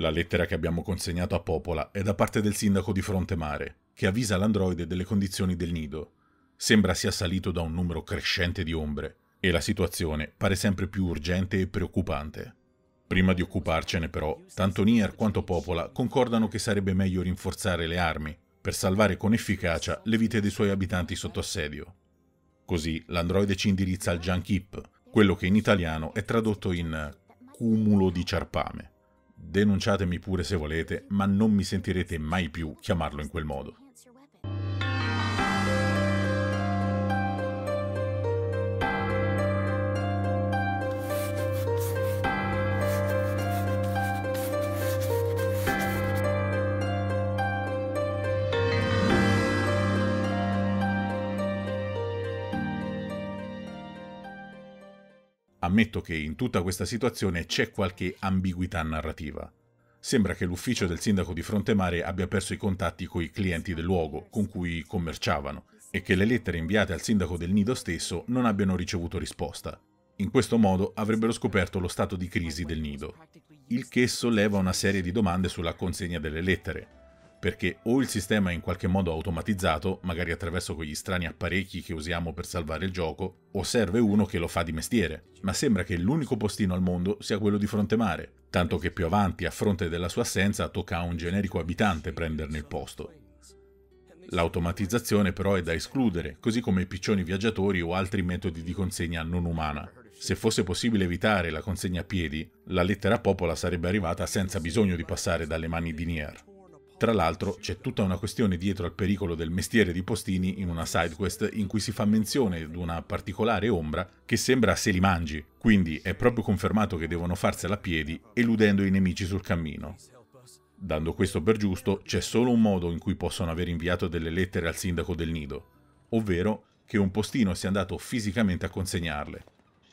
La lettera che abbiamo consegnato a Popola è da parte del sindaco di Frontemare, che avvisa l'androide delle condizioni del nido. Sembra sia salito da un numero crescente di ombre e la situazione pare sempre più urgente e preoccupante. Prima di occuparcene però, tanto Nier quanto Popola concordano che sarebbe meglio rinforzare le armi per salvare con efficacia le vite dei suoi abitanti sotto assedio. Così l'androide ci indirizza al Jankip, quello che in italiano è tradotto in cumulo di ciarpame. Denunciatemi pure se volete, ma non mi sentirete mai più chiamarlo in quel modo. ammetto che in tutta questa situazione c'è qualche ambiguità narrativa. Sembra che l'ufficio del sindaco di Frontemare abbia perso i contatti con i clienti del luogo con cui commerciavano e che le lettere inviate al sindaco del nido stesso non abbiano ricevuto risposta. In questo modo avrebbero scoperto lo stato di crisi del nido, il che solleva una serie di domande sulla consegna delle lettere, perché o il sistema è in qualche modo automatizzato, magari attraverso quegli strani apparecchi che usiamo per salvare il gioco, o serve uno che lo fa di mestiere, ma sembra che l'unico postino al mondo sia quello di fronte mare, tanto che più avanti, a fronte della sua assenza, tocca a un generico abitante prenderne il posto. L'automatizzazione però è da escludere, così come i piccioni viaggiatori o altri metodi di consegna non umana. Se fosse possibile evitare la consegna a piedi, la lettera popola sarebbe arrivata senza bisogno di passare dalle mani di Nier. Tra l'altro c'è tutta una questione dietro al pericolo del mestiere di postini in una sidequest in cui si fa menzione di una particolare ombra che sembra se li mangi, quindi è proprio confermato che devono farsela a piedi eludendo i nemici sul cammino. Dando questo per giusto, c'è solo un modo in cui possono aver inviato delle lettere al sindaco del nido, ovvero che un postino sia andato fisicamente a consegnarle.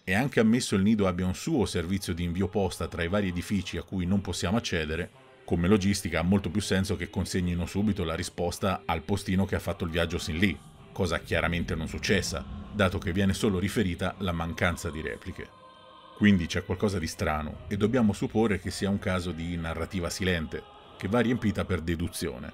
E anche ammesso il nido abbia un suo servizio di invio posta tra i vari edifici a cui non possiamo accedere, come logistica ha molto più senso che consegnino subito la risposta al postino che ha fatto il viaggio sin lì, cosa chiaramente non successa, dato che viene solo riferita la mancanza di repliche. Quindi c'è qualcosa di strano e dobbiamo supporre che sia un caso di narrativa silente, che va riempita per deduzione.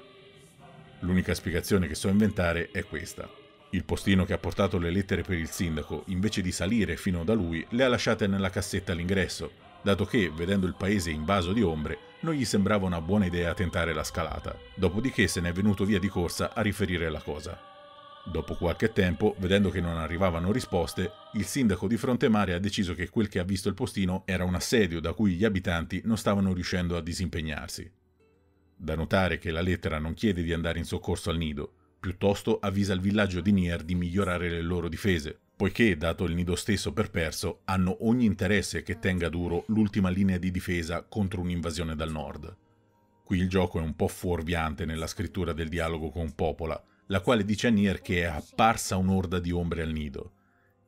L'unica spiegazione che so inventare è questa. Il postino che ha portato le lettere per il sindaco, invece di salire fino da lui, le ha lasciate nella cassetta all'ingresso, dato che, vedendo il paese invaso di ombre, non gli sembrava una buona idea tentare la scalata, dopodiché se ne è venuto via di corsa a riferire la cosa. Dopo qualche tempo, vedendo che non arrivavano risposte, il sindaco di Frontemare ha deciso che quel che ha visto il postino era un assedio da cui gli abitanti non stavano riuscendo a disimpegnarsi. Da notare che la lettera non chiede di andare in soccorso al nido, piuttosto avvisa il villaggio di Nier di migliorare le loro difese, poiché, dato il nido stesso per perso, hanno ogni interesse che tenga duro l'ultima linea di difesa contro un'invasione dal nord. Qui il gioco è un po' fuorviante nella scrittura del dialogo con Popola, la quale dice a Nier che è apparsa un'orda di ombre al nido.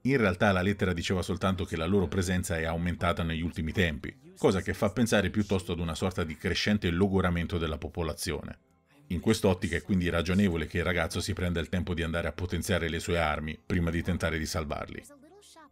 In realtà la lettera diceva soltanto che la loro presenza è aumentata negli ultimi tempi, cosa che fa pensare piuttosto ad una sorta di crescente logoramento della popolazione. In quest'ottica è quindi ragionevole che il ragazzo si prenda il tempo di andare a potenziare le sue armi prima di tentare di salvarli.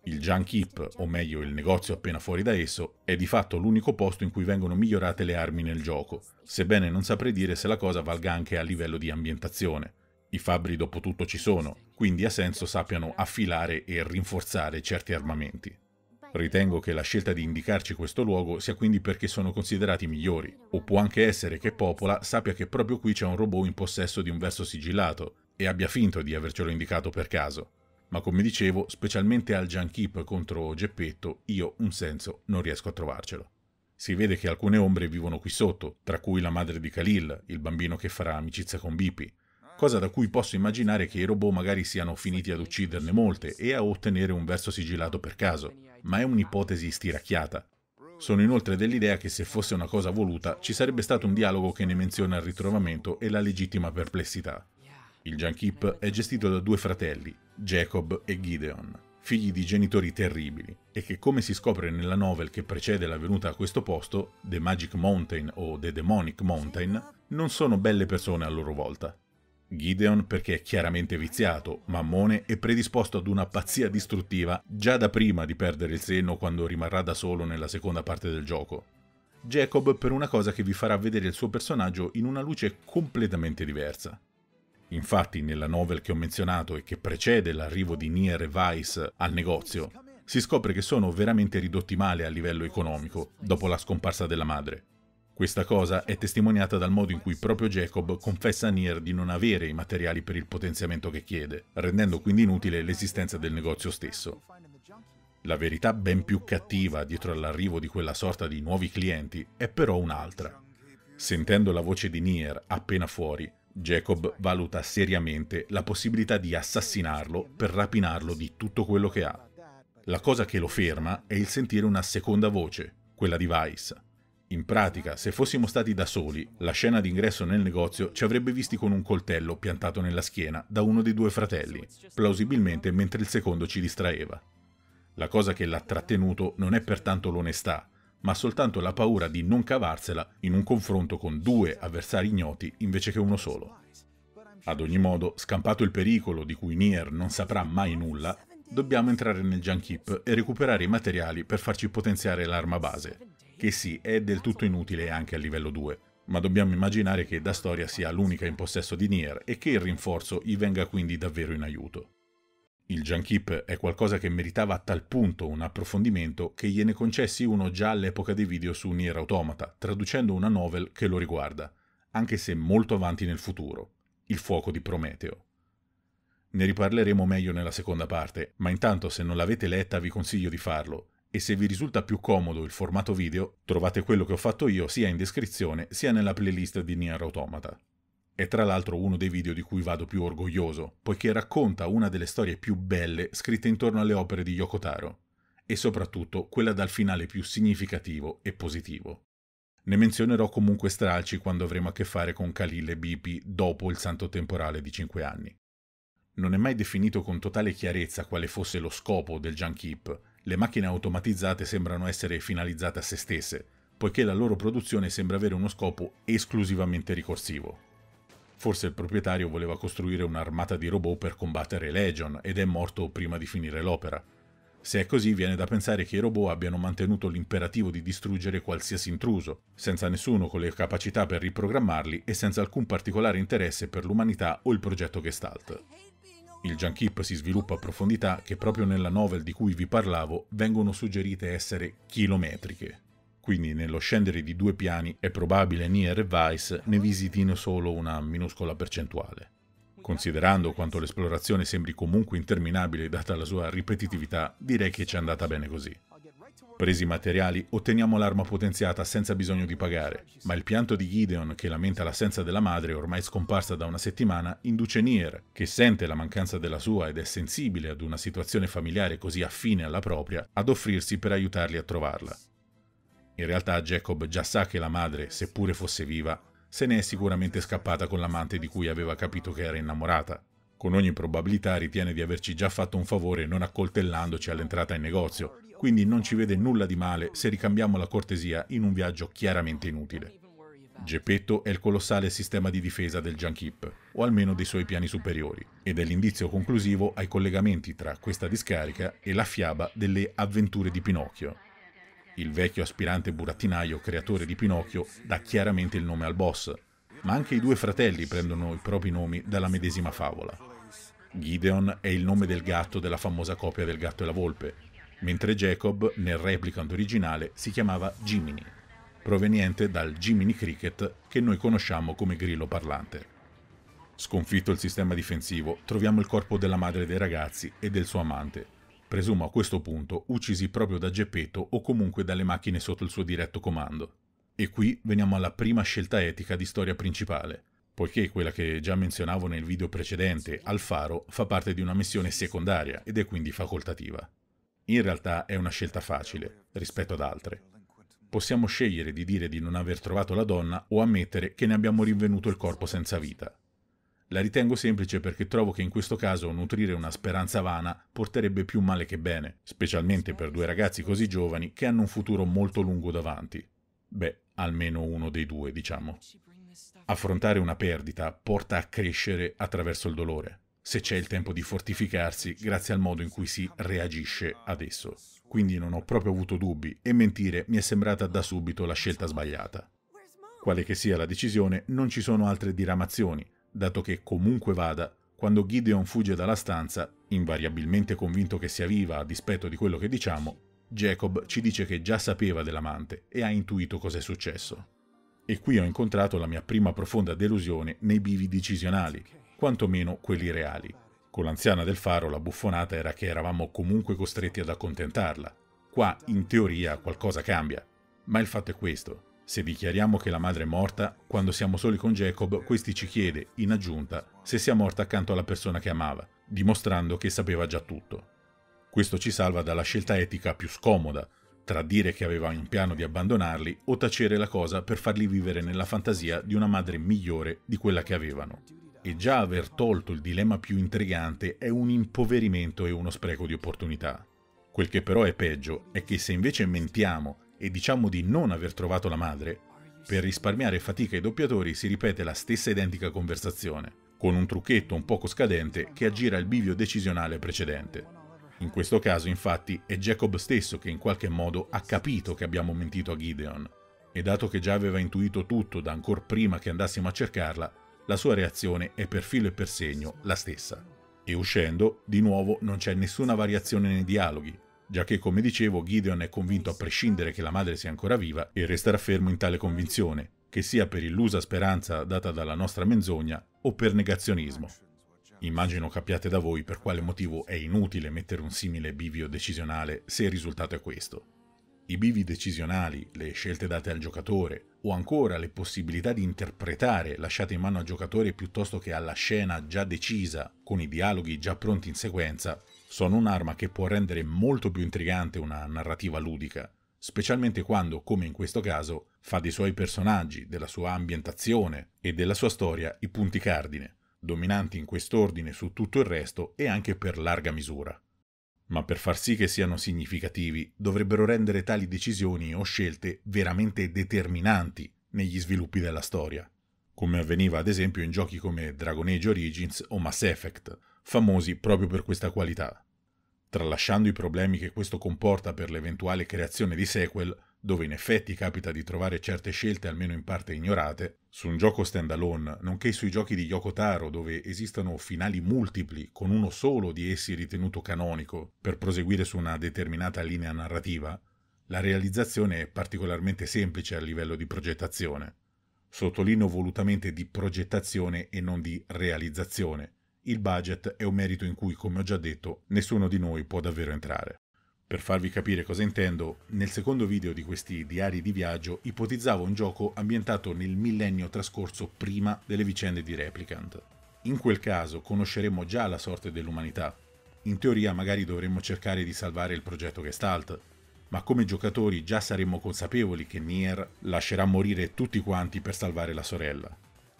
Il junk heap, o meglio il negozio appena fuori da esso, è di fatto l'unico posto in cui vengono migliorate le armi nel gioco, sebbene non saprei dire se la cosa valga anche a livello di ambientazione. I fabbri dopo tutto ci sono, quindi ha senso sappiano affilare e rinforzare certi armamenti. Ritengo che la scelta di indicarci questo luogo sia quindi perché sono considerati migliori, o può anche essere che Popola sappia che proprio qui c'è un robot in possesso di un verso sigillato e abbia finto di avercelo indicato per caso. Ma come dicevo, specialmente al Junkip contro Geppetto, io un senso non riesco a trovarcelo. Si vede che alcune ombre vivono qui sotto, tra cui la madre di Khalil, il bambino che farà amicizia con Bipi, cosa da cui posso immaginare che i robot magari siano finiti ad ucciderne molte e a ottenere un verso sigillato per caso, ma è un'ipotesi stiracchiata. Sono inoltre dell'idea che se fosse una cosa voluta ci sarebbe stato un dialogo che ne menziona il ritrovamento e la legittima perplessità. Il Junk Heap è gestito da due fratelli, Jacob e Gideon, figli di genitori terribili, e che come si scopre nella novel che precede la venuta a questo posto, The Magic Mountain o The Demonic Mountain, non sono belle persone a loro volta. Gideon perché è chiaramente viziato, mammone e predisposto ad una pazzia distruttiva già da prima di perdere il senno quando rimarrà da solo nella seconda parte del gioco. Jacob per una cosa che vi farà vedere il suo personaggio in una luce completamente diversa. Infatti nella novel che ho menzionato e che precede l'arrivo di Nier e Weiss al negozio, si scopre che sono veramente ridotti male a livello economico dopo la scomparsa della madre. Questa cosa è testimoniata dal modo in cui proprio Jacob confessa a Nier di non avere i materiali per il potenziamento che chiede, rendendo quindi inutile l'esistenza del negozio stesso. La verità ben più cattiva dietro all'arrivo di quella sorta di nuovi clienti è però un'altra. Sentendo la voce di Nier appena fuori, Jacob valuta seriamente la possibilità di assassinarlo per rapinarlo di tutto quello che ha. La cosa che lo ferma è il sentire una seconda voce, quella di Vice in pratica, se fossimo stati da soli, la scena d'ingresso nel negozio ci avrebbe visti con un coltello piantato nella schiena da uno dei due fratelli, plausibilmente mentre il secondo ci distraeva. La cosa che l'ha trattenuto non è pertanto l'onestà, ma soltanto la paura di non cavarsela in un confronto con due avversari ignoti invece che uno solo. Ad ogni modo, scampato il pericolo di cui Nier non saprà mai nulla, dobbiamo entrare nel Junk Heap e recuperare i materiali per farci potenziare l'arma base, che sì, è del tutto inutile anche a livello 2, ma dobbiamo immaginare che da storia sia l'unica in possesso di Nier e che il rinforzo gli venga quindi davvero in aiuto. Il Junkip è qualcosa che meritava a tal punto un approfondimento che gliene concessi uno già all'epoca dei video su Nier Automata, traducendo una novel che lo riguarda, anche se molto avanti nel futuro, Il fuoco di Prometeo. Ne riparleremo meglio nella seconda parte, ma intanto se non l'avete letta vi consiglio di farlo, e se vi risulta più comodo il formato video, trovate quello che ho fatto io sia in descrizione sia nella playlist di Nier Automata. È tra l'altro uno dei video di cui vado più orgoglioso, poiché racconta una delle storie più belle scritte intorno alle opere di Yokotaro, e soprattutto quella dal finale più significativo e positivo. Ne menzionerò comunque stralci quando avremo a che fare con Khalil e Bipi dopo il santo temporale di 5 anni. Non è mai definito con totale chiarezza quale fosse lo scopo del Junk Keep, le macchine automatizzate sembrano essere finalizzate a se stesse, poiché la loro produzione sembra avere uno scopo esclusivamente ricorsivo. Forse il proprietario voleva costruire un'armata di robot per combattere Legion ed è morto prima di finire l'opera. Se è così, viene da pensare che i robot abbiano mantenuto l'imperativo di distruggere qualsiasi intruso, senza nessuno con le capacità per riprogrammarli e senza alcun particolare interesse per l'umanità o il progetto Gestalt. Il Junkip si sviluppa a profondità che proprio nella novel di cui vi parlavo vengono suggerite essere chilometriche. Quindi nello scendere di due piani è probabile Nier e Vice ne visitino solo una minuscola percentuale. Considerando quanto l'esplorazione sembri comunque interminabile data la sua ripetitività, direi che ci è andata bene così. Presi i materiali, otteniamo l'arma potenziata senza bisogno di pagare, ma il pianto di Gideon, che lamenta l'assenza della madre ormai scomparsa da una settimana, induce Nier, che sente la mancanza della sua ed è sensibile ad una situazione familiare così affine alla propria, ad offrirsi per aiutarli a trovarla. In realtà Jacob già sa che la madre, seppure fosse viva, se ne è sicuramente scappata con l'amante di cui aveva capito che era innamorata. Con ogni probabilità ritiene di averci già fatto un favore non accoltellandoci all'entrata in negozio, quindi non ci vede nulla di male se ricambiamo la cortesia in un viaggio chiaramente inutile. Geppetto è il colossale sistema di difesa del Junkip, o almeno dei suoi piani superiori, ed è l'indizio conclusivo ai collegamenti tra questa discarica e la fiaba delle avventure di Pinocchio. Il vecchio aspirante burattinaio creatore di Pinocchio dà chiaramente il nome al boss, ma anche i due fratelli prendono i propri nomi dalla medesima favola. Gideon è il nome del gatto della famosa copia del gatto e la volpe, mentre Jacob nel replicant originale si chiamava Jiminy, proveniente dal Jiminy Cricket che noi conosciamo come grillo parlante. Sconfitto il sistema difensivo, troviamo il corpo della madre dei ragazzi e del suo amante, presumo a questo punto uccisi proprio da Geppetto o comunque dalle macchine sotto il suo diretto comando. E qui veniamo alla prima scelta etica di storia principale, poiché quella che già menzionavo nel video precedente, Alfaro, fa parte di una missione secondaria ed è quindi facoltativa. In realtà è una scelta facile rispetto ad altre. Possiamo scegliere di dire di non aver trovato la donna o ammettere che ne abbiamo rinvenuto il corpo senza vita. La ritengo semplice perché trovo che in questo caso nutrire una speranza vana porterebbe più male che bene, specialmente per due ragazzi così giovani che hanno un futuro molto lungo davanti. Beh, almeno uno dei due, diciamo. Affrontare una perdita porta a crescere attraverso il dolore se c'è il tempo di fortificarsi grazie al modo in cui si reagisce adesso. Quindi non ho proprio avuto dubbi e mentire mi è sembrata da subito la scelta sbagliata. Quale che sia la decisione, non ci sono altre diramazioni, dato che comunque vada, quando Gideon fugge dalla stanza, invariabilmente convinto che sia viva a dispetto di quello che diciamo, Jacob ci dice che già sapeva dell'amante e ha intuito cosa è successo. E qui ho incontrato la mia prima profonda delusione nei bivi decisionali, quantomeno quelli reali. Con l'anziana del faro la buffonata era che eravamo comunque costretti ad accontentarla. Qua, in teoria, qualcosa cambia. Ma il fatto è questo. Se dichiariamo che la madre è morta, quando siamo soli con Jacob, questi ci chiede, in aggiunta, se sia morta accanto alla persona che amava, dimostrando che sapeva già tutto. Questo ci salva dalla scelta etica più scomoda, tra dire che aveva un piano di abbandonarli o tacere la cosa per farli vivere nella fantasia di una madre migliore di quella che avevano e già aver tolto il dilemma più intrigante è un impoverimento e uno spreco di opportunità. Quel che però è peggio è che se invece mentiamo e diciamo di non aver trovato la madre, per risparmiare fatica ai doppiatori si ripete la stessa identica conversazione, con un trucchetto un poco scadente che aggira il bivio decisionale precedente. In questo caso, infatti, è Jacob stesso che in qualche modo ha capito che abbiamo mentito a Gideon, e dato che già aveva intuito tutto da ancora prima che andassimo a cercarla, la sua reazione è per filo e per segno la stessa. E uscendo, di nuovo non c'è nessuna variazione nei dialoghi, già che come dicevo Gideon è convinto a prescindere che la madre sia ancora viva e resterà fermo in tale convinzione, che sia per illusa speranza data dalla nostra menzogna o per negazionismo. Immagino capiate da voi per quale motivo è inutile mettere un simile bivio decisionale se il risultato è questo i bivi decisionali, le scelte date al giocatore, o ancora le possibilità di interpretare lasciate in mano al giocatore piuttosto che alla scena già decisa, con i dialoghi già pronti in sequenza, sono un'arma che può rendere molto più intrigante una narrativa ludica, specialmente quando, come in questo caso, fa dei suoi personaggi, della sua ambientazione e della sua storia i punti cardine, dominanti in quest'ordine su tutto il resto e anche per larga misura ma per far sì che siano significativi dovrebbero rendere tali decisioni o scelte veramente determinanti negli sviluppi della storia, come avveniva ad esempio in giochi come Dragon Age Origins o Mass Effect, famosi proprio per questa qualità. Tralasciando i problemi che questo comporta per l'eventuale creazione di sequel, dove in effetti capita di trovare certe scelte almeno in parte ignorate, su un gioco standalone, nonché sui giochi di Yokotaro dove esistono finali multipli con uno solo di essi ritenuto canonico per proseguire su una determinata linea narrativa, la realizzazione è particolarmente semplice a livello di progettazione. Sottolineo volutamente di progettazione e non di realizzazione. Il budget è un merito in cui, come ho già detto, nessuno di noi può davvero entrare. Per farvi capire cosa intendo, nel secondo video di questi diari di viaggio ipotizzavo un gioco ambientato nel millennio trascorso prima delle vicende di Replicant. In quel caso conosceremmo già la sorte dell'umanità. In teoria magari dovremmo cercare di salvare il progetto Gestalt, ma come giocatori già saremmo consapevoli che Nier lascerà morire tutti quanti per salvare la sorella.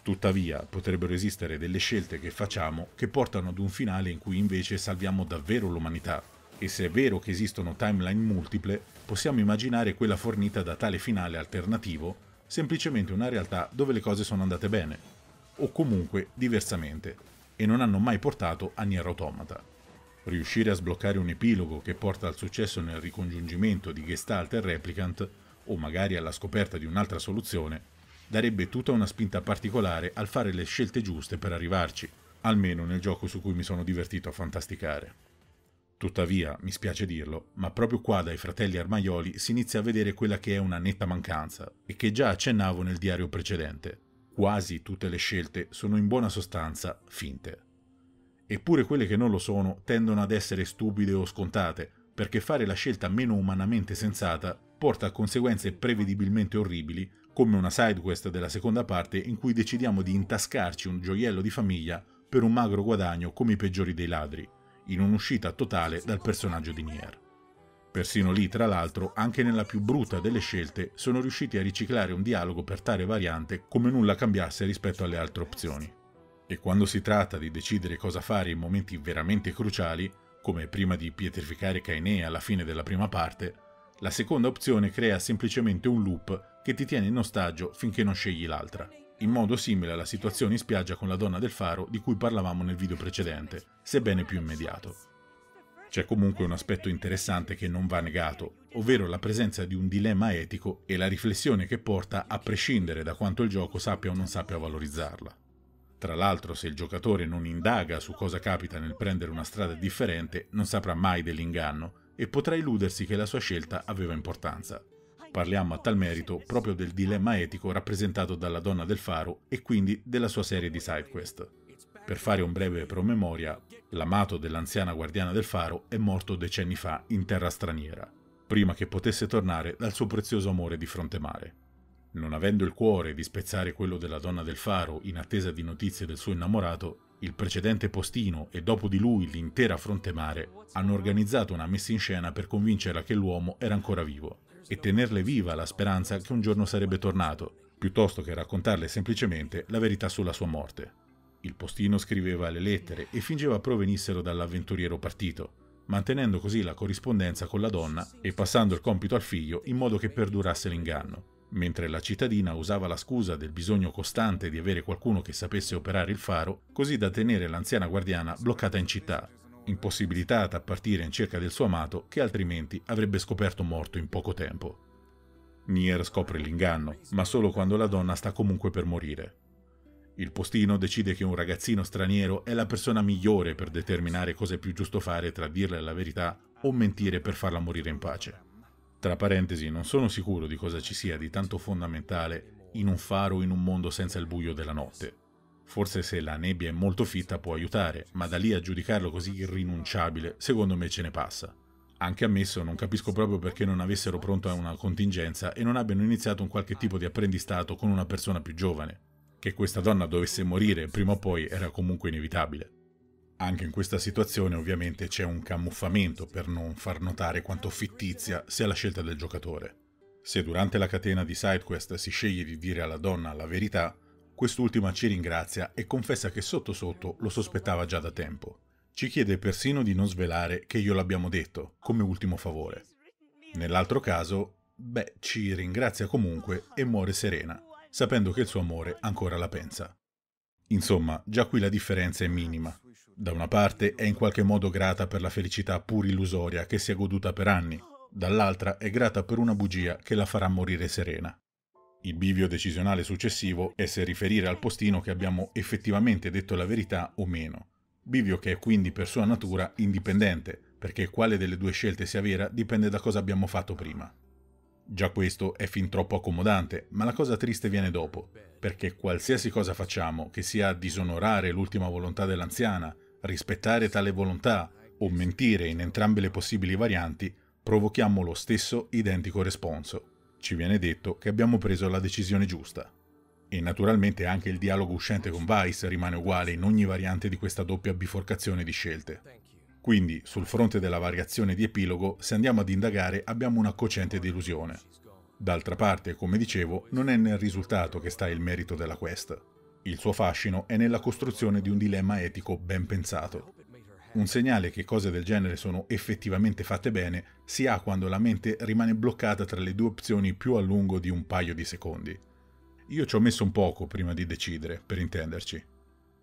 Tuttavia potrebbero esistere delle scelte che facciamo che portano ad un finale in cui invece salviamo davvero l'umanità e se è vero che esistono timeline multiple, possiamo immaginare quella fornita da tale finale alternativo, semplicemente una realtà dove le cose sono andate bene, o comunque diversamente, e non hanno mai portato a Nier Automata. Riuscire a sbloccare un epilogo che porta al successo nel ricongiungimento di Gestalt e Replicant, o magari alla scoperta di un'altra soluzione, darebbe tutta una spinta particolare al fare le scelte giuste per arrivarci, almeno nel gioco su cui mi sono divertito a fantasticare. Tuttavia, mi spiace dirlo, ma proprio qua dai fratelli Armaioli si inizia a vedere quella che è una netta mancanza e che già accennavo nel diario precedente. Quasi tutte le scelte sono in buona sostanza finte. Eppure quelle che non lo sono tendono ad essere stupide o scontate, perché fare la scelta meno umanamente sensata porta a conseguenze prevedibilmente orribili, come una sidequest della seconda parte in cui decidiamo di intascarci un gioiello di famiglia per un magro guadagno come i peggiori dei ladri, in un'uscita totale dal personaggio di Nier. Persino lì, tra l'altro, anche nella più brutta delle scelte, sono riusciti a riciclare un dialogo per tale variante come nulla cambiasse rispetto alle altre opzioni. E quando si tratta di decidere cosa fare in momenti veramente cruciali, come prima di pietrificare Kainé alla fine della prima parte, la seconda opzione crea semplicemente un loop che ti tiene in ostaggio finché non scegli l'altra in modo simile alla situazione in spiaggia con la donna del faro di cui parlavamo nel video precedente, sebbene più immediato. C'è comunque un aspetto interessante che non va negato, ovvero la presenza di un dilemma etico e la riflessione che porta a prescindere da quanto il gioco sappia o non sappia valorizzarla. Tra l'altro, se il giocatore non indaga su cosa capita nel prendere una strada differente, non saprà mai dell'inganno e potrà illudersi che la sua scelta aveva importanza. Parliamo a tal merito proprio del dilemma etico rappresentato dalla donna del faro e quindi della sua serie di sidequest. Per fare un breve promemoria, l'amato dell'anziana guardiana del faro è morto decenni fa in terra straniera, prima che potesse tornare dal suo prezioso amore di fronte mare. Non avendo il cuore di spezzare quello della donna del faro in attesa di notizie del suo innamorato, il precedente postino e dopo di lui l'intera fronte mare hanno organizzato una messa in scena per convincerla che l'uomo era ancora vivo e tenerle viva la speranza che un giorno sarebbe tornato, piuttosto che raccontarle semplicemente la verità sulla sua morte. Il postino scriveva le lettere e fingeva provenissero dall'avventuriero partito, mantenendo così la corrispondenza con la donna e passando il compito al figlio in modo che perdurasse l'inganno, mentre la cittadina usava la scusa del bisogno costante di avere qualcuno che sapesse operare il faro, così da tenere l'anziana guardiana bloccata in città, impossibilitata a partire in cerca del suo amato che altrimenti avrebbe scoperto morto in poco tempo. Nier scopre l'inganno, ma solo quando la donna sta comunque per morire. Il postino decide che un ragazzino straniero è la persona migliore per determinare cosa è più giusto fare tra dirle la verità o mentire per farla morire in pace. Tra parentesi, non sono sicuro di cosa ci sia di tanto fondamentale in un faro in un mondo senza il buio della notte, Forse se la nebbia è molto fitta può aiutare, ma da lì a giudicarlo così irrinunciabile, secondo me ce ne passa. Anche ammesso, non capisco proprio perché non avessero pronta una contingenza e non abbiano iniziato un qualche tipo di apprendistato con una persona più giovane. Che questa donna dovesse morire prima o poi era comunque inevitabile. Anche in questa situazione ovviamente c'è un camuffamento per non far notare quanto fittizia sia la scelta del giocatore. Se durante la catena di sidequest si sceglie di dire alla donna la verità, Quest'ultima ci ringrazia e confessa che sotto sotto lo sospettava già da tempo. Ci chiede persino di non svelare che io l'abbiamo detto, come ultimo favore. Nell'altro caso, beh, ci ringrazia comunque e muore serena, sapendo che il suo amore ancora la pensa. Insomma, già qui la differenza è minima. Da una parte è in qualche modo grata per la felicità pur illusoria che si è goduta per anni, dall'altra è grata per una bugia che la farà morire serena il bivio decisionale successivo è se riferire al postino che abbiamo effettivamente detto la verità o meno. Bivio che è quindi per sua natura indipendente, perché quale delle due scelte sia vera dipende da cosa abbiamo fatto prima. Già questo è fin troppo accomodante, ma la cosa triste viene dopo, perché qualsiasi cosa facciamo, che sia disonorare l'ultima volontà dell'anziana, rispettare tale volontà o mentire in entrambe le possibili varianti, provochiamo lo stesso identico responso, ci viene detto che abbiamo preso la decisione giusta. E naturalmente anche il dialogo uscente con Vice rimane uguale in ogni variante di questa doppia biforcazione di scelte. Quindi, sul fronte della variazione di epilogo, se andiamo ad indagare abbiamo una cocente delusione. D'altra parte, come dicevo, non è nel risultato che sta il merito della quest. Il suo fascino è nella costruzione di un dilemma etico ben pensato. Un segnale che cose del genere sono effettivamente fatte bene si ha quando la mente rimane bloccata tra le due opzioni più a lungo di un paio di secondi. Io ci ho messo un poco prima di decidere, per intenderci.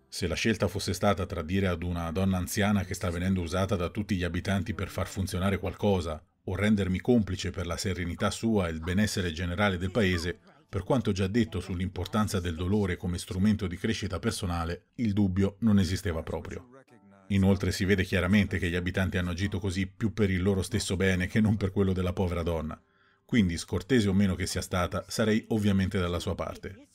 Se la scelta fosse stata tra dire ad una donna anziana che sta venendo usata da tutti gli abitanti per far funzionare qualcosa, o rendermi complice per la serenità sua e il benessere generale del paese, per quanto già detto sull'importanza del dolore come strumento di crescita personale, il dubbio non esisteva proprio. Inoltre si vede chiaramente che gli abitanti hanno agito così più per il loro stesso bene che non per quello della povera donna. Quindi, scortese o meno che sia stata, sarei ovviamente dalla sua parte.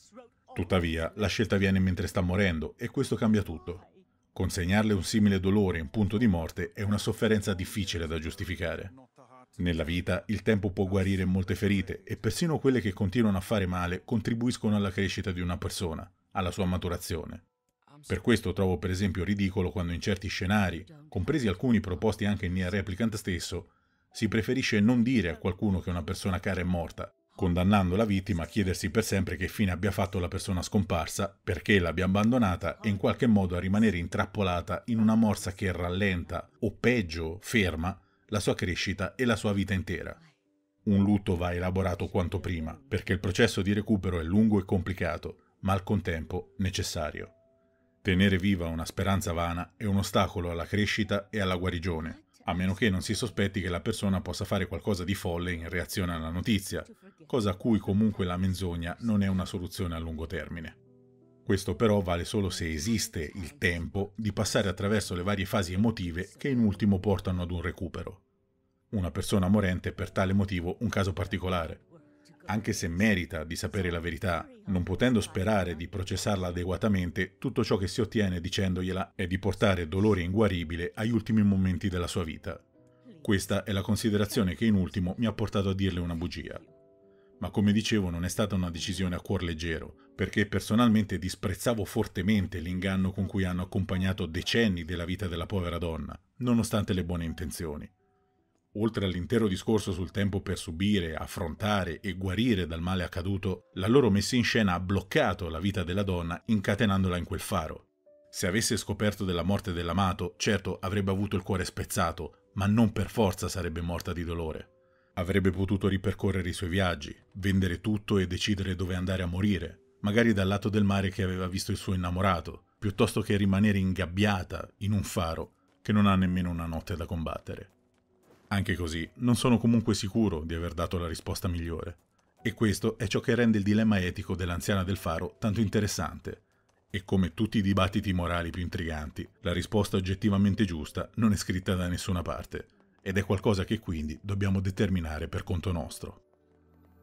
Tuttavia, la scelta viene mentre sta morendo e questo cambia tutto. Consegnarle un simile dolore in punto di morte è una sofferenza difficile da giustificare. Nella vita il tempo può guarire molte ferite e persino quelle che continuano a fare male contribuiscono alla crescita di una persona, alla sua maturazione. Per questo trovo per esempio ridicolo quando in certi scenari, compresi alcuni proposti anche in Near Replicant stesso, si preferisce non dire a qualcuno che una persona cara è morta, condannando la vittima a chiedersi per sempre che fine abbia fatto la persona scomparsa, perché l'abbia abbandonata e in qualche modo a rimanere intrappolata in una morsa che rallenta o peggio ferma la sua crescita e la sua vita intera. Un lutto va elaborato quanto prima, perché il processo di recupero è lungo e complicato, ma al contempo necessario. Tenere viva una speranza vana è un ostacolo alla crescita e alla guarigione, a meno che non si sospetti che la persona possa fare qualcosa di folle in reazione alla notizia, cosa a cui comunque la menzogna non è una soluzione a lungo termine. Questo però vale solo se esiste il tempo di passare attraverso le varie fasi emotive che in ultimo portano ad un recupero. Una persona morente è per tale motivo un caso particolare, anche se merita di sapere la verità, non potendo sperare di processarla adeguatamente, tutto ciò che si ottiene dicendogliela è di portare dolore inguaribile agli ultimi momenti della sua vita. Questa è la considerazione che in ultimo mi ha portato a dirle una bugia. Ma come dicevo non è stata una decisione a cuor leggero, perché personalmente disprezzavo fortemente l'inganno con cui hanno accompagnato decenni della vita della povera donna, nonostante le buone intenzioni oltre all'intero discorso sul tempo per subire, affrontare e guarire dal male accaduto, la loro messa in scena ha bloccato la vita della donna incatenandola in quel faro. Se avesse scoperto della morte dell'amato, certo avrebbe avuto il cuore spezzato, ma non per forza sarebbe morta di dolore. Avrebbe potuto ripercorrere i suoi viaggi, vendere tutto e decidere dove andare a morire, magari dal lato del mare che aveva visto il suo innamorato, piuttosto che rimanere ingabbiata in un faro che non ha nemmeno una notte da combattere. Anche così, non sono comunque sicuro di aver dato la risposta migliore. E questo è ciò che rende il dilemma etico dell'anziana del faro tanto interessante. E come tutti i dibattiti morali più intriganti, la risposta oggettivamente giusta non è scritta da nessuna parte, ed è qualcosa che quindi dobbiamo determinare per conto nostro.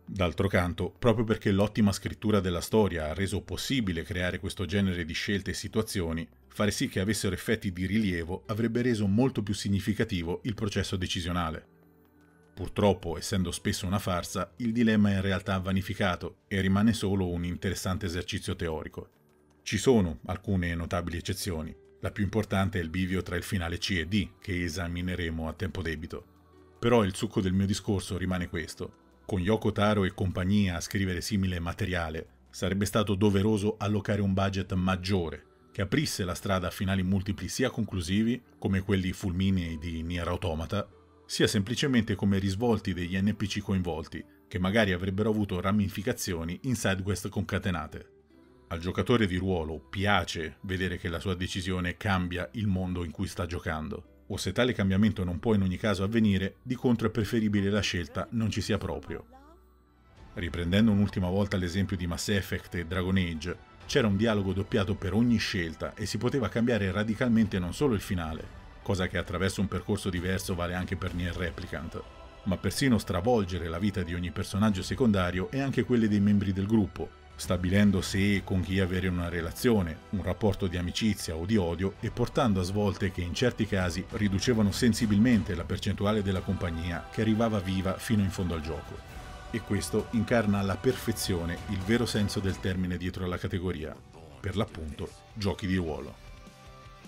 D'altro canto, proprio perché l'ottima scrittura della storia ha reso possibile creare questo genere di scelte e situazioni, fare sì che avessero effetti di rilievo avrebbe reso molto più significativo il processo decisionale. Purtroppo, essendo spesso una farsa, il dilemma è in realtà vanificato e rimane solo un interessante esercizio teorico. Ci sono alcune notabili eccezioni. La più importante è il bivio tra il finale C e D, che esamineremo a tempo debito. Però il succo del mio discorso rimane questo con Yoko Taro e compagnia a scrivere simile materiale, sarebbe stato doveroso allocare un budget maggiore, che aprisse la strada a finali multipli sia conclusivi, come quelli fulminei di Nier Automata, sia semplicemente come risvolti degli NPC coinvolti, che magari avrebbero avuto ramificazioni in sidequest concatenate. Al giocatore di ruolo piace vedere che la sua decisione cambia il mondo in cui sta giocando o se tale cambiamento non può in ogni caso avvenire, di contro è preferibile la scelta non ci sia proprio. Riprendendo un'ultima volta l'esempio di Mass Effect e Dragon Age, c'era un dialogo doppiato per ogni scelta e si poteva cambiare radicalmente non solo il finale, cosa che attraverso un percorso diverso vale anche per Nier Replicant, ma persino stravolgere la vita di ogni personaggio secondario e anche quelle dei membri del gruppo, stabilendo se e con chi avere una relazione, un rapporto di amicizia o di odio e portando a svolte che in certi casi riducevano sensibilmente la percentuale della compagnia che arrivava viva fino in fondo al gioco. E questo incarna alla perfezione il vero senso del termine dietro alla categoria, per l'appunto giochi di ruolo.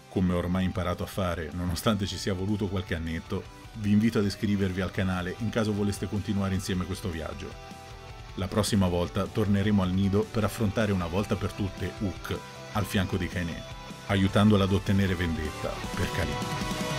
Come ho ormai imparato a fare, nonostante ci sia voluto qualche annetto, vi invito ad iscrivervi al canale in caso voleste continuare insieme questo viaggio la prossima volta torneremo al nido per affrontare una volta per tutte Hook al fianco di Kainé, aiutandola ad ottenere vendetta per Kalin.